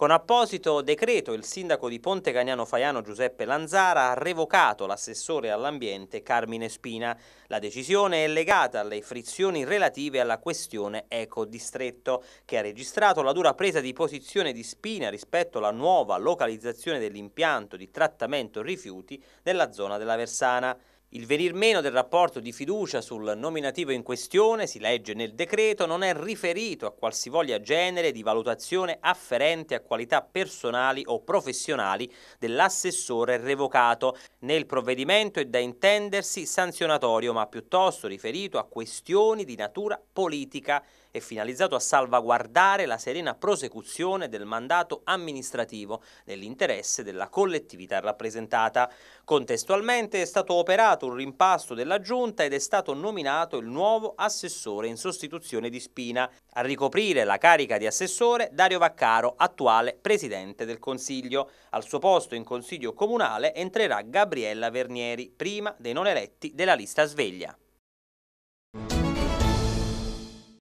Con apposito decreto il sindaco di Ponte Cagnano Faiano Giuseppe Lanzara ha revocato l'assessore all'ambiente Carmine Spina. La decisione è legata alle frizioni relative alla questione ecodistretto, che ha registrato la dura presa di posizione di Spina rispetto alla nuova localizzazione dell'impianto di trattamento rifiuti nella zona della Versana. Il venir meno del rapporto di fiducia sul nominativo in questione, si legge nel decreto, non è riferito a qualsivoglia genere di valutazione afferente a qualità personali o professionali dell'assessore revocato. Nel provvedimento è da intendersi sanzionatorio, ma piuttosto riferito a questioni di natura politica e finalizzato a salvaguardare la serena prosecuzione del mandato amministrativo nell'interesse della collettività rappresentata. Contestualmente è stato operato convocato un rimpasto della giunta ed è stato nominato il nuovo assessore in sostituzione di Spina. A ricoprire la carica di assessore Dario Vaccaro, attuale presidente del Consiglio. Al suo posto in Consiglio Comunale entrerà Gabriella Vernieri, prima dei non eletti della lista Sveglia.